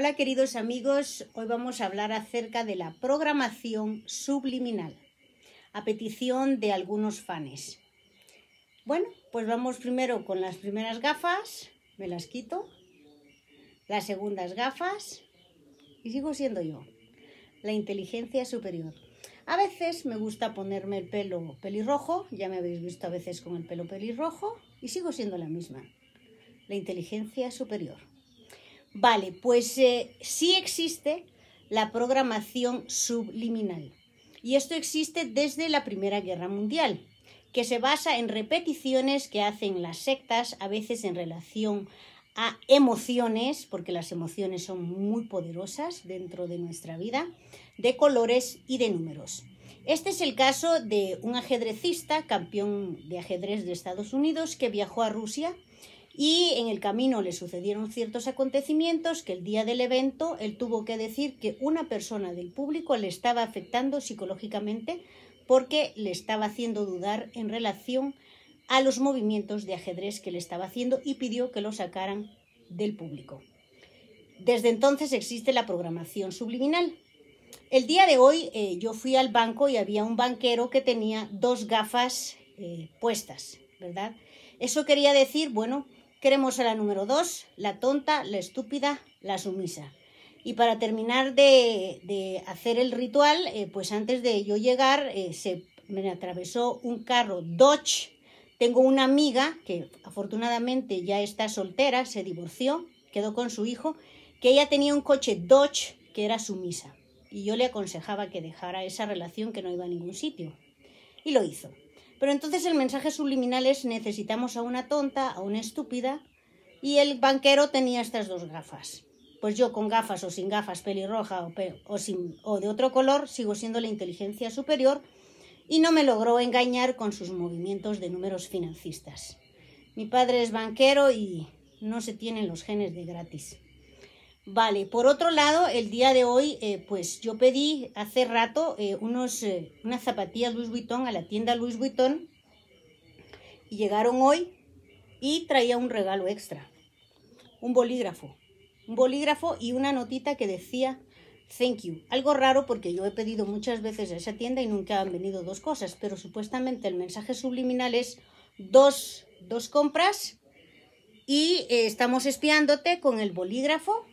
Hola queridos amigos, hoy vamos a hablar acerca de la programación subliminal, a petición de algunos fans. Bueno, pues vamos primero con las primeras gafas, me las quito, las segundas gafas y sigo siendo yo, la inteligencia superior. A veces me gusta ponerme el pelo pelirrojo, ya me habéis visto a veces con el pelo pelirrojo y sigo siendo la misma, la inteligencia superior. Vale, pues eh, sí existe la programación subliminal. Y esto existe desde la Primera Guerra Mundial, que se basa en repeticiones que hacen las sectas, a veces en relación a emociones, porque las emociones son muy poderosas dentro de nuestra vida, de colores y de números. Este es el caso de un ajedrecista, campeón de ajedrez de Estados Unidos, que viajó a Rusia y en el camino le sucedieron ciertos acontecimientos que el día del evento él tuvo que decir que una persona del público le estaba afectando psicológicamente porque le estaba haciendo dudar en relación a los movimientos de ajedrez que le estaba haciendo y pidió que lo sacaran del público. Desde entonces existe la programación subliminal. El día de hoy eh, yo fui al banco y había un banquero que tenía dos gafas eh, puestas, ¿verdad? Eso quería decir, bueno, Queremos a la número dos, la tonta, la estúpida, la sumisa. Y para terminar de, hacer el ritual, eh, pues antes de yo llegar, eh, se me atravesó un carro Dodge. Tengo una amiga que afortunadamente ya está soltera, se divorció, quedó con su hijo, que ella tenía un coche Dodge que era sumisa. Y yo le aconsejaba que dejara esa relación que no iba a ningún sitio. Y lo hizo. Pero entonces el mensaje subliminal es necesitamos a una tonta, a una estúpida, y el banquero tenía estas dos gafas. Pues yo con gafas o sin gafas, pelirroja o, de otro color, sigo siendo la inteligencia superior y no me logró engañar con sus movimientos de números financistas. Mi padre es banquero y no se tienen los genes de gratis. Vale, por otro lado, el día de hoy, eh, pues yo pedí hace rato una eh, unos, eh, unas zapatillas Louis Vuitton a la tienda Louis Vuitton y llegaron hoy y traía un regalo extra, un bolígrafo, un bolígrafo y una notita que decía thank you. Algo raro porque yo he pedido muchas veces a esa tienda y nunca han venido dos cosas, pero supuestamente el mensaje subliminal es dos, dos compras y estamos espiándote con el bolígrafo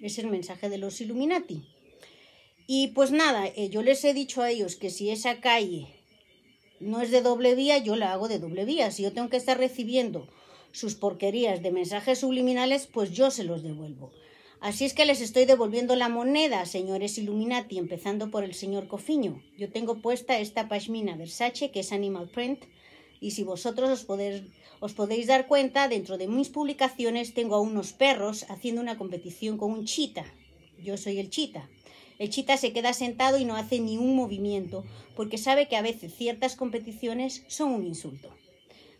es el mensaje de los Illuminati. Y pues nada, eh, yo les he dicho a ellos que si esa calle no es de doble vía, yo la hago de doble vía. Si yo tengo que estar recibiendo sus porquerías de mensajes subliminales, pues yo se los devuelvo. Así es que les estoy devolviendo la moneda, señores Illuminati, empezando por el señor Cofiño. Yo tengo puesta esta pashmina Versace, que es Animal Print, y si vosotros os, podéis, dar cuenta, dentro de mis publicaciones tengo a unos perros haciendo una competición con un chita. Yo soy el chita. El chita se queda sentado y no hace ni un movimiento, porque sabe que a veces ciertas competiciones son un insulto.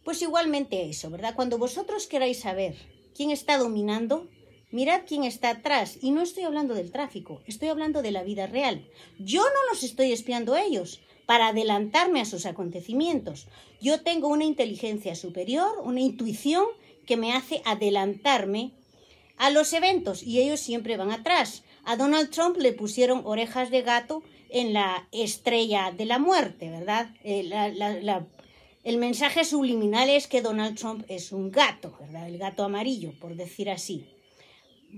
Pues igualmente eso, ¿verdad? Cuando vosotros queráis saber quién está dominando, mirad quién está atrás. Y no estoy hablando del tráfico, estoy hablando de la vida real. Yo no los estoy espiando a ellos, para adelantarme a sus acontecimientos. Yo tengo una inteligencia superior, una intuición que me hace adelantarme a los eventos y ellos siempre van atrás. A Donald Trump le pusieron orejas de gato en la estrella de la muerte, ¿verdad? Eh, el mensaje subliminal es que Donald Trump es un gato, ¿verdad? El gato amarillo, por decir así.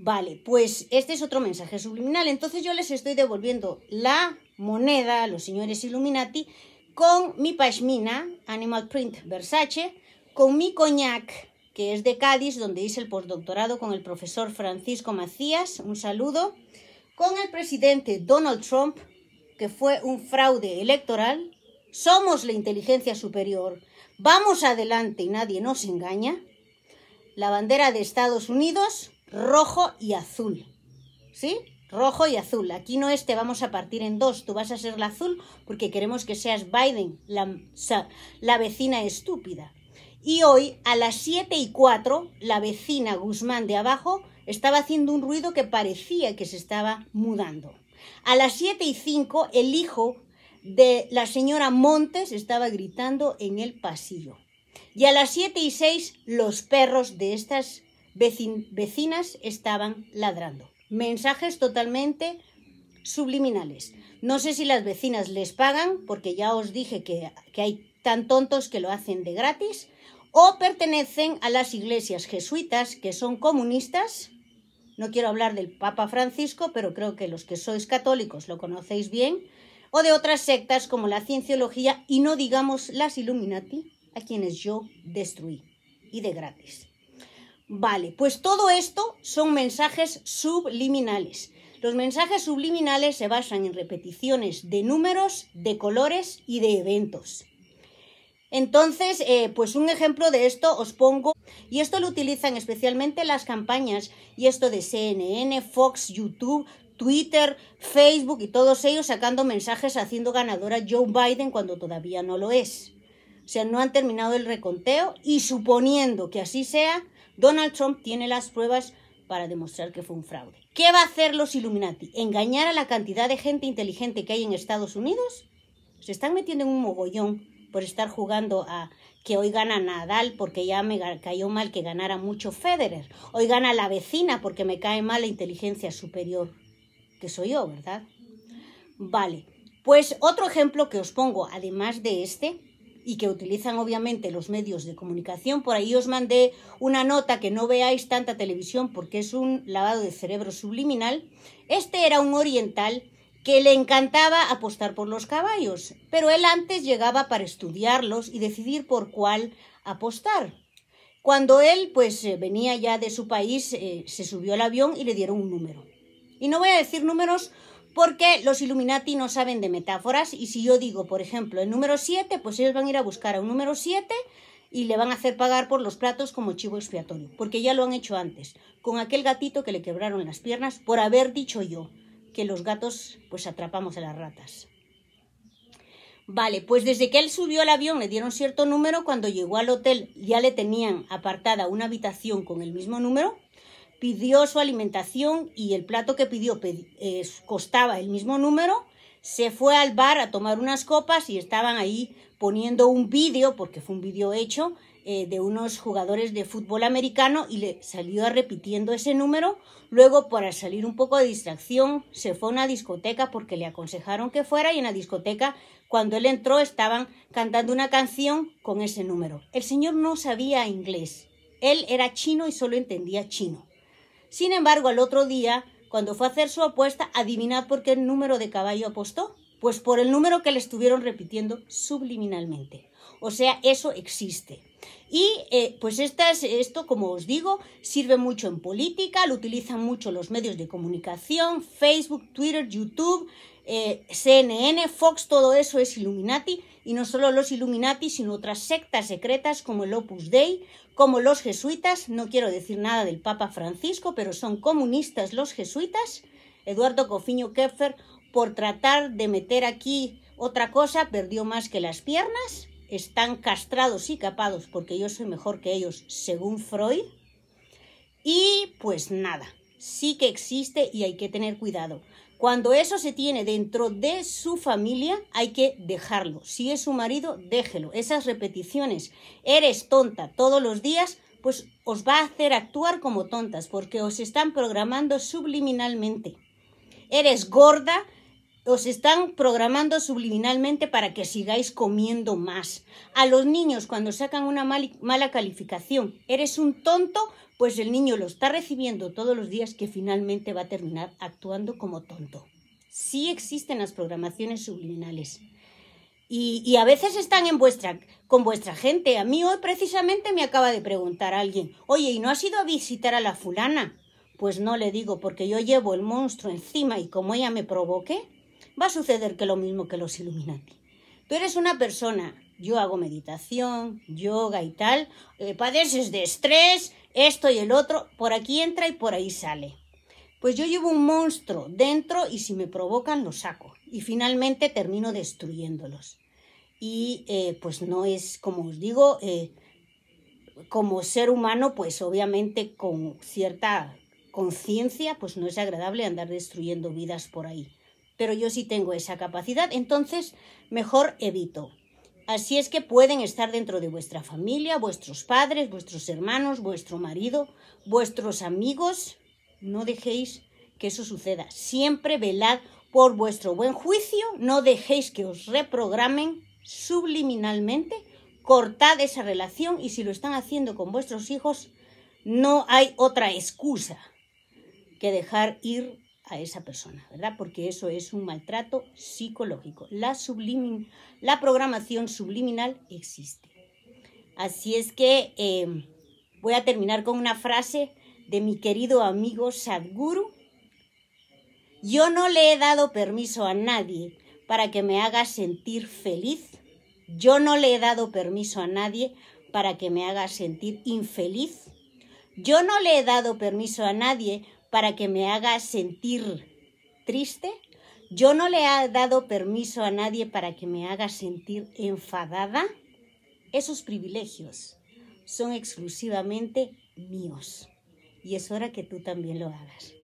Vale, pues este es otro mensaje subliminal. Entonces yo les estoy devolviendo la moneda a los señores Illuminati con mi pashmina, Animal Print Versace, con mi coñac, que es de Cádiz, donde hice el postdoctorado con el profesor Francisco Macías, un saludo, con el presidente Donald Trump, que fue un fraude electoral. Somos la inteligencia superior. Vamos adelante y nadie nos engaña. La bandera de Estados Unidos, rojo y azul. ¿Sí? Rojo y azul. Aquí no es te vamos a partir en dos. Tú vas a ser la azul porque queremos que seas Biden, la, la vecina estúpida. Y hoy, a las 7 y 4, la vecina Guzmán de abajo estaba haciendo un ruido que parecía que se estaba mudando. A las 7 y 5, el hijo de la señora Montes estaba gritando en el pasillo. Y a las 7 y 6, los perros de estas vecinas estaban ladrando. Mensajes totalmente subliminales. No sé si las vecinas les pagan, porque ya os dije que, que hay tan tontos que lo hacen de gratis, o pertenecen a las iglesias jesuitas que son comunistas. No quiero hablar del Papa Francisco, pero creo que los que sois católicos lo conocéis bien, o de otras sectas como la cienciología y no digamos las Illuminati, a quienes yo destruí y de gratis. Vale, pues todo esto son mensajes subliminales. Los mensajes subliminales se basan en repeticiones de números, de colores y de eventos. Entonces, eh, pues un ejemplo de esto os pongo, y esto lo utilizan especialmente las campañas, y esto de CNN, Fox, YouTube, Twitter, Facebook y todos ellos sacando mensajes haciendo ganadora Joe Biden cuando todavía no lo es. O sea, no han terminado el reconteo y suponiendo que así sea, Donald Trump tiene las pruebas para demostrar que fue un fraude. ¿Qué va a hacer los Illuminati? ¿Engañar a la cantidad de gente inteligente que hay en Estados Unidos? Se están metiendo en un mogollón por estar jugando a que hoy gana Nadal porque ya me cayó mal que ganara mucho Federer. Hoy gana la vecina porque me cae mal la inteligencia superior, que soy yo, ¿verdad? Vale, pues otro ejemplo que os pongo, además de este, y que utilizan obviamente los medios de comunicación. Por ahí os mandé una nota que no veáis tanta televisión porque es un lavado de cerebro subliminal. Este era un oriental que le encantaba apostar por los caballos, pero él antes llegaba para estudiarlos y decidir por cuál apostar. Cuando él pues eh, venía ya de su país, eh, se subió al avión y le dieron un número. Y no voy a decir números porque los Illuminati no saben de metáforas y si yo digo, por ejemplo, el número 7, pues ellos van a ir a buscar a un número 7 y le van a hacer pagar por los platos como chivo expiatorio, porque ya lo han hecho antes, con aquel gatito que le quebraron las piernas por haber dicho yo que los gatos pues atrapamos a las ratas. Vale, pues desde que él subió al avión le dieron cierto número, cuando llegó al hotel ya le tenían apartada una habitación con el mismo número, pidió su alimentación y el plato que pidió costaba el mismo número, se fue al bar a tomar unas copas y estaban ahí poniendo un vídeo, porque fue un vídeo hecho, eh, de unos jugadores de fútbol americano y le salió repitiendo ese número. Luego, para salir un poco de distracción, se fue a una discoteca porque le aconsejaron que fuera y en la discoteca, cuando él entró, estaban cantando una canción con ese número. El señor no sabía inglés. Él era chino y solo entendía chino. Sin embargo, al otro día, cuando fue a hacer su apuesta, adivinad por qué número de caballo apostó. Pues por el número que le estuvieron repitiendo subliminalmente. O sea, eso existe. Y eh, pues esta es, esto, como os digo, sirve mucho en política, lo utilizan mucho los medios de comunicación, Facebook, Twitter, YouTube, eh, CNN, Fox, todo eso es Illuminati, y no solo los Illuminati, sino otras sectas secretas como el Opus Dei, como los jesuitas, no quiero decir nada del Papa Francisco, pero son comunistas los jesuitas, Eduardo Cofiño Keffer, por tratar de meter aquí otra cosa, perdió más que las piernas, están castrados y capados porque yo soy mejor que ellos, según Freud, y pues nada, sí que existe y hay que tener cuidado. Cuando eso se tiene dentro de su familia, hay que dejarlo. Si es su marido, déjelo. Esas repeticiones, eres tonta todos los días, pues os va a hacer actuar como tontas, porque os están programando subliminalmente. Eres gorda, os están programando subliminalmente para que sigáis comiendo más. A los niños cuando sacan una mala calificación, eres un tonto, pues el niño lo está recibiendo todos los días que finalmente va a terminar actuando como tonto. Sí existen las programaciones subliminales. Y, a veces están en vuestra, con vuestra gente. A mí hoy precisamente me acaba de preguntar alguien, oye, ¿y no has ido a visitar a la fulana? Pues no le digo, porque yo llevo el monstruo encima y como ella me provoque, va a suceder que lo mismo que los Illuminati. Tú eres una persona, yo hago meditación, yoga y tal, eh, padeces de estrés, esto y el otro, por aquí entra y por ahí sale. Pues yo llevo un monstruo dentro y si me provocan lo saco y finalmente termino destruyéndolos. Y eh, pues no es, como os digo, eh, como ser humano, pues obviamente con cierta conciencia, pues no es agradable andar destruyendo vidas por ahí pero yo sí tengo esa capacidad, entonces mejor evito. Así es que pueden estar dentro de vuestra familia, vuestros padres, vuestros hermanos, vuestro marido, vuestros amigos. No dejéis que eso suceda. Siempre velad por vuestro buen juicio, no dejéis que os reprogramen subliminalmente, cortad esa relación y si lo están haciendo con vuestros hijos, no hay otra excusa que dejar ir a esa persona, ¿verdad? Porque eso es un maltrato psicológico. La, sublimin la programación subliminal existe. Así es que em, voy a terminar con una frase de mi querido amigo Sadhguru. Yo no le he dado permiso a nadie para que me haga sentir feliz. Yo no le he dado permiso a nadie para que me haga sentir infeliz. Yo no le he dado permiso a nadie para que me haga sentir triste. Yo no le he dado permiso a nadie para que me haga sentir enfadada. Esos privilegios son exclusivamente míos. Y es hora que tú también lo hagas.